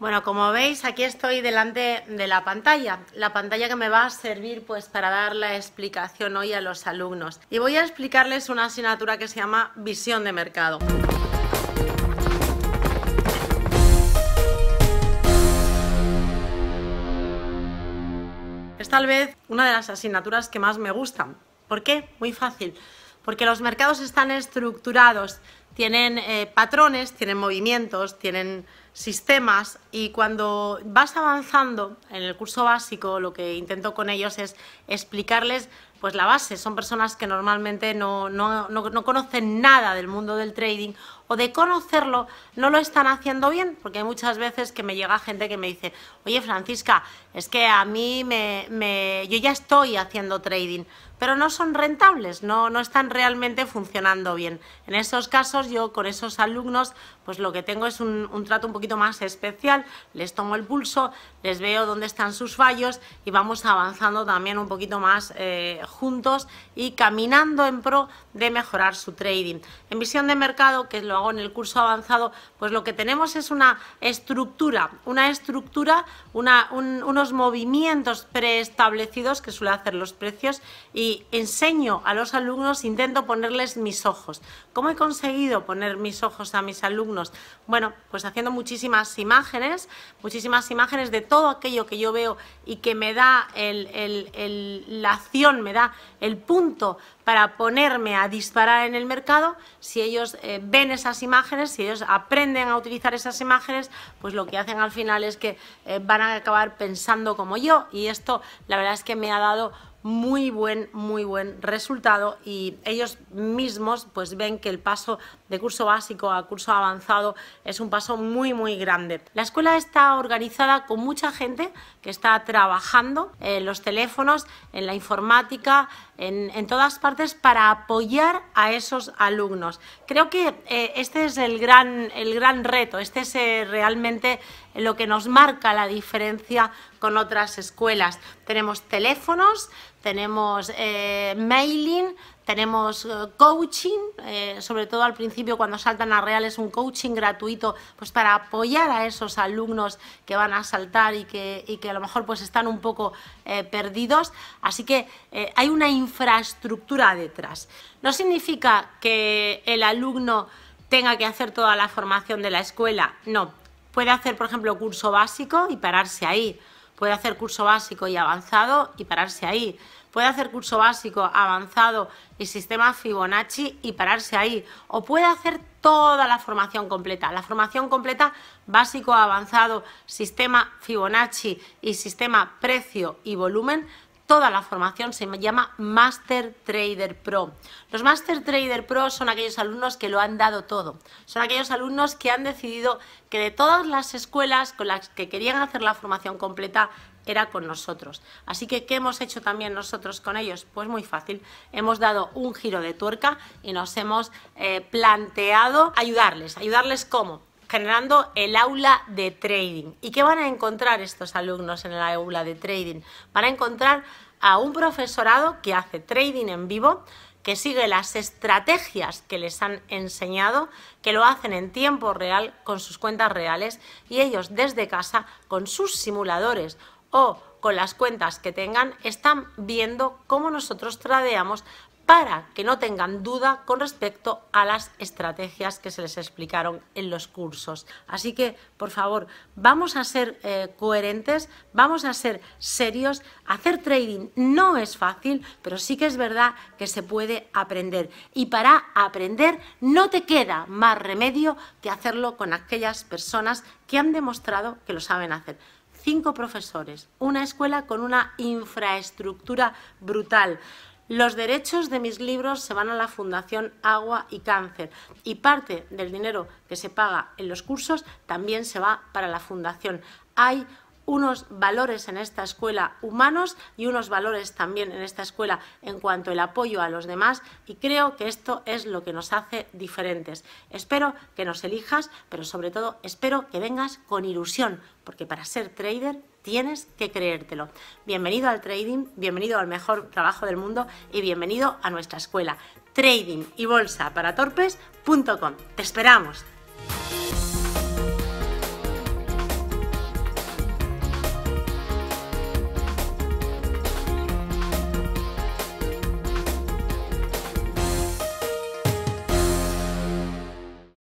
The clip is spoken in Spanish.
Bueno, como veis, aquí estoy delante de la pantalla, la pantalla que me va a servir pues para dar la explicación hoy a los alumnos. Y voy a explicarles una asignatura que se llama Visión de Mercado. Es tal vez una de las asignaturas que más me gustan. ¿Por qué? Muy fácil porque los mercados están estructurados, tienen eh, patrones, tienen movimientos, tienen sistemas y cuando vas avanzando en el curso básico lo que intento con ellos es explicarles pues la base. Son personas que normalmente no conocen nada del mundo del trading o de conocerlo, no lo están haciendo bien, porque hay muchas veces que me llega gente que me dice, oye Francisca, es que a mí me, yo ya estoy haciendo trading, pero no son rentables, no, no están realmente funcionando bien. En esos casos yo con esos alumnos pues lo que tengo es un, trato un poquito más especial, les tomo el pulso, les veo dónde están sus fallos y vamos avanzando también un poquito más eh, juntos y caminando en pro de mejorar su trading. En visión de mercado, que en el curso avanzado, pues lo que tenemos es una estructura, una estructura, unos movimientos preestablecidos que suele hacer los precios y enseño a los alumnos, intento ponerles mis ojos. ¿Cómo he conseguido poner mis ojos a mis alumnos? Bueno, pues haciendo muchísimas imágenes, muchísimas imágenes de todo aquello que yo veo y que me da la acción, me da el punto para ponerme a disparar en el mercado, si ellos eh, ven esa imágenes, si ellos aprenden a utilizar esas imágenes, pues lo que hacen al final es que eh, van a acabar pensando como yo y esto la verdad es que me ha dado muy buen, muy buen resultado y ellos mismos pues ven que el paso de curso básico a curso avanzado es un paso muy muy grande. La escuela está organizada con mucha gente que está trabajando en los teléfonos, en la informática, en, todas partes para apoyar a esos alumnos. Creo que eh, este es el gran, el gran reto, este es eh, realmente lo que nos marca la diferencia con otras escuelas. Tenemos teléfonos, tenemos eh, mailing, tenemos eh, coaching, eh, sobre todo al principio cuando saltan a reales, un coaching gratuito pues, para apoyar a esos alumnos que van a saltar y que, a lo mejor pues, están un poco eh, perdidos. Así que hay una infraestructura detrás. No significa que el alumno tenga que hacer toda la formación de la escuela, no. Puede hacer, por ejemplo, curso básico y pararse ahí Puede hacer curso básico y avanzado y pararse ahí. Puede hacer curso básico, avanzado y sistema Fibonacci y pararse ahí. O puede hacer toda la formación completa. La formación completa básico, avanzado, sistema Fibonacci y sistema precio y volumen toda la formación se llama Master Trader Pro. Los Master Trader Pro son aquellos alumnos que lo han dado todo, son aquellos alumnos que han decidido que de todas las escuelas con las que querían hacer la formación completa era con nosotros. Así que, ¿qué hemos hecho también nosotros con ellos? Pues muy fácil, hemos dado un giro de tuerca y nos hemos eh, planteado ayudarles. ¿Ayudarles cómo? generando el aula de trading. ¿Y qué van a encontrar estos alumnos en el aula de trading? Van a encontrar a un profesorado que hace trading en vivo, que sigue las estrategias que les han enseñado, que lo hacen en tiempo real con sus cuentas reales y ellos desde casa con sus simuladores o con las cuentas que tengan, están viendo cómo nosotros tradeamos para que no tengan duda con respecto a las estrategias que se les explicaron en los cursos. Así que, por favor, vamos a ser eh, coherentes, vamos a ser serios. Hacer trading no es fácil, pero sí que es verdad que se puede aprender. Y para aprender no te queda más remedio que hacerlo con aquellas personas que han demostrado que lo saben hacer cinco profesores, una escuela con una infraestructura brutal, los derechos de mis libros se van a la Fundación Agua y Cáncer y parte del dinero que se paga en los cursos también se va para la Fundación. Hay unos valores en esta escuela humanos y unos valores también en esta escuela en cuanto al apoyo a los demás y creo que esto es lo que nos hace diferentes. Espero que nos elijas, pero sobre todo espero que vengas con ilusión, porque para ser trader Tienes que creértelo. Bienvenido al trading, bienvenido al mejor trabajo del mundo y bienvenido a nuestra escuela trading y bolsa para torpes.com. Te esperamos.